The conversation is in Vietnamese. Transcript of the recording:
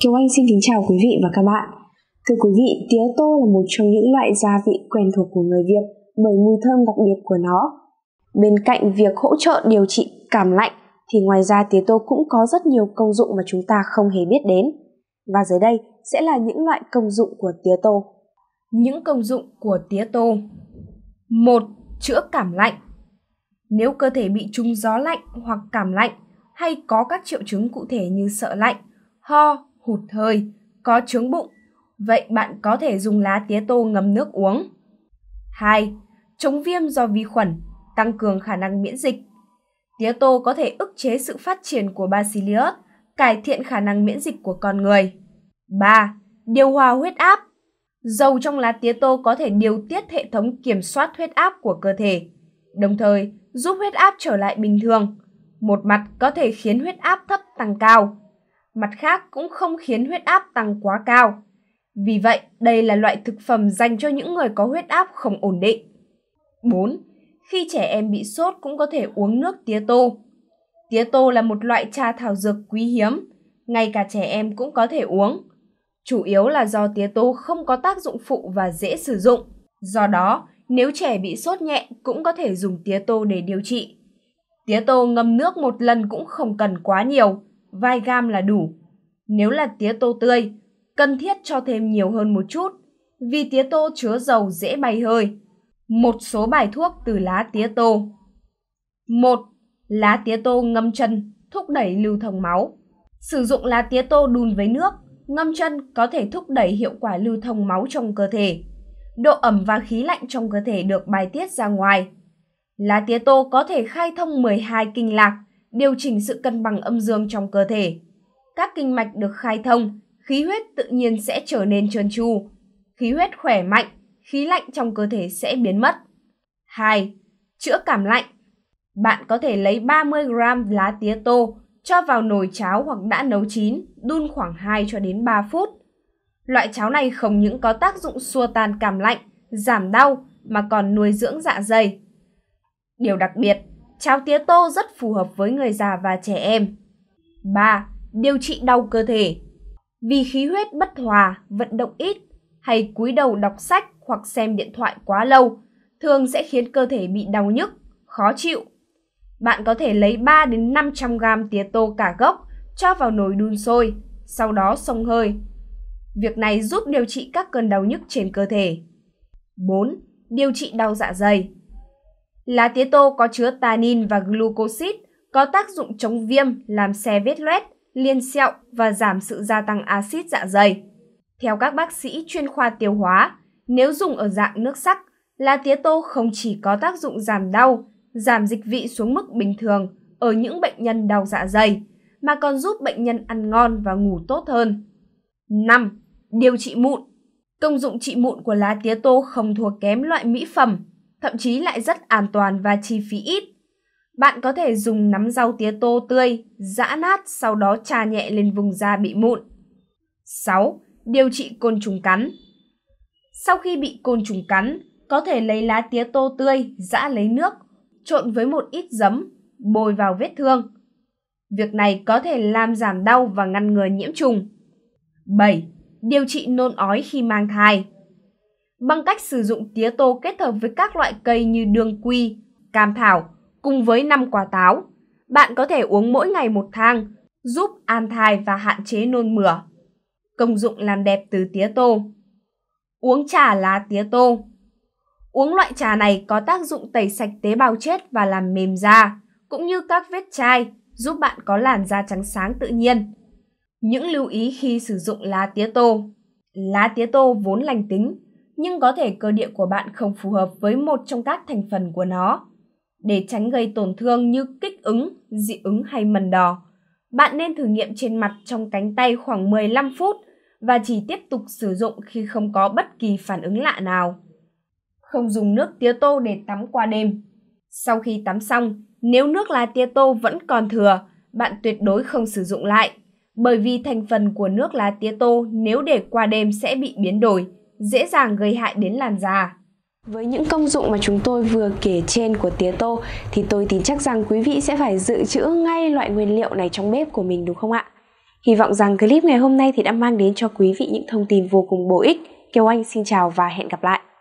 Kiều Anh xin kính chào quý vị và các bạn. Thưa quý vị, tía tô là một trong những loại gia vị quen thuộc của người Việt bởi mùi thơm đặc biệt của nó. Bên cạnh việc hỗ trợ điều trị cảm lạnh thì ngoài ra tía tô cũng có rất nhiều công dụng mà chúng ta không hề biết đến. Và dưới đây sẽ là những loại công dụng của tía tô. Những công dụng của tía tô một Chữa cảm lạnh Nếu cơ thể bị trúng gió lạnh hoặc cảm lạnh hay có các triệu chứng cụ thể như sợ lạnh, ho, hụt hơi, có trướng bụng, vậy bạn có thể dùng lá tía tô ngâm nước uống. 2. Chống viêm do vi khuẩn, tăng cường khả năng miễn dịch. Tía tô có thể ức chế sự phát triển của Bacillus, cải thiện khả năng miễn dịch của con người. 3. Điều hòa huyết áp. Dầu trong lá tía tô có thể điều tiết hệ thống kiểm soát huyết áp của cơ thể, đồng thời giúp huyết áp trở lại bình thường. Một mặt có thể khiến huyết áp thấp tăng cao, mặt khác cũng không khiến huyết áp tăng quá cao. Vì vậy, đây là loại thực phẩm dành cho những người có huyết áp không ổn định. 4. Khi trẻ em bị sốt cũng có thể uống nước tía tô. Tía tô là một loại trà thảo dược quý hiếm, ngay cả trẻ em cũng có thể uống. Chủ yếu là do tía tô không có tác dụng phụ và dễ sử dụng. Do đó, nếu trẻ bị sốt nhẹ cũng có thể dùng tía tô để điều trị. Tía tô ngâm nước một lần cũng không cần quá nhiều, vài gam là đủ. Nếu là tía tô tươi, cần thiết cho thêm nhiều hơn một chút, vì tía tô chứa dầu dễ bay hơi. Một số bài thuốc từ lá tía tô. 1. Lá tía tô ngâm chân, thúc đẩy lưu thông máu. Sử dụng lá tía tô đun với nước, ngâm chân có thể thúc đẩy hiệu quả lưu thông máu trong cơ thể. Độ ẩm và khí lạnh trong cơ thể được bài tiết ra ngoài. Lá tía tô có thể khai thông 12 kinh lạc, điều chỉnh sự cân bằng âm dương trong cơ thể. Các kinh mạch được khai thông, khí huyết tự nhiên sẽ trở nên trơn tru. Khí huyết khỏe mạnh, khí lạnh trong cơ thể sẽ biến mất. 2. Chữa cảm lạnh Bạn có thể lấy 30 g lá tía tô cho vào nồi cháo hoặc đã nấu chín, đun khoảng 2 cho đến 3 phút. Loại cháo này không những có tác dụng xua tan cảm lạnh, giảm đau mà còn nuôi dưỡng dạ dày. Điều đặc biệt, Cháo tía tô rất phù hợp với người già và trẻ em. 3. Điều trị đau cơ thể. Vì khí huyết bất hòa, vận động ít hay cúi đầu đọc sách hoặc xem điện thoại quá lâu thường sẽ khiến cơ thể bị đau nhức, khó chịu. Bạn có thể lấy 3 đến 500 g tía tô cả gốc cho vào nồi đun sôi, sau đó xông hơi. Việc này giúp điều trị các cơn đau nhức trên cơ thể. 4. Điều trị đau dạ dày. Lá tía tô có chứa tannin và glucosid, có tác dụng chống viêm, làm xe vết loét, liên sẹo và giảm sự gia tăng axit dạ dày. Theo các bác sĩ chuyên khoa tiêu hóa, nếu dùng ở dạng nước sắc, lá tía tô không chỉ có tác dụng giảm đau, giảm dịch vị xuống mức bình thường ở những bệnh nhân đau dạ dày, mà còn giúp bệnh nhân ăn ngon và ngủ tốt hơn. 5. Điều trị mụn Công dụng trị mụn của lá tía tô không thua kém loại mỹ phẩm thậm chí lại rất an toàn và chi phí ít. Bạn có thể dùng nắm rau tía tô tươi, giã nát sau đó trà nhẹ lên vùng da bị mụn. 6. Điều trị côn trùng cắn Sau khi bị côn trùng cắn, có thể lấy lá tía tô tươi, giã lấy nước, trộn với một ít giấm, bôi vào vết thương. Việc này có thể làm giảm đau và ngăn ngừa nhiễm trùng. 7. Điều trị nôn ói khi mang thai bằng cách sử dụng tía tô kết hợp với các loại cây như đường quy, cam thảo cùng với 5 quả táo. Bạn có thể uống mỗi ngày một thang, giúp an thai và hạn chế nôn mửa. Công dụng làm đẹp từ tía tô Uống trà lá tía tô Uống loại trà này có tác dụng tẩy sạch tế bào chết và làm mềm da, cũng như các vết chai, giúp bạn có làn da trắng sáng tự nhiên. Những lưu ý khi sử dụng lá tía tô Lá tía tô vốn lành tính, nhưng có thể cơ địa của bạn không phù hợp với một trong các thành phần của nó. Để tránh gây tổn thương như kích ứng, dị ứng hay mần đỏ, bạn nên thử nghiệm trên mặt trong cánh tay khoảng 15 phút và chỉ tiếp tục sử dụng khi không có bất kỳ phản ứng lạ nào. Không dùng nước tía tô để tắm qua đêm. Sau khi tắm xong, nếu nước lá tía tô vẫn còn thừa, bạn tuyệt đối không sử dụng lại, bởi vì thành phần của nước lá tía tô nếu để qua đêm sẽ bị biến đổi, dễ dàng gây hại đến làn da. Với những công dụng mà chúng tôi vừa kể trên của tía tô thì tôi tin chắc rằng quý vị sẽ phải dự trữ ngay loại nguyên liệu này trong bếp của mình đúng không ạ? Hy vọng rằng clip ngày hôm nay thì đã mang đến cho quý vị những thông tin vô cùng bổ ích. Kiều Anh xin chào và hẹn gặp lại.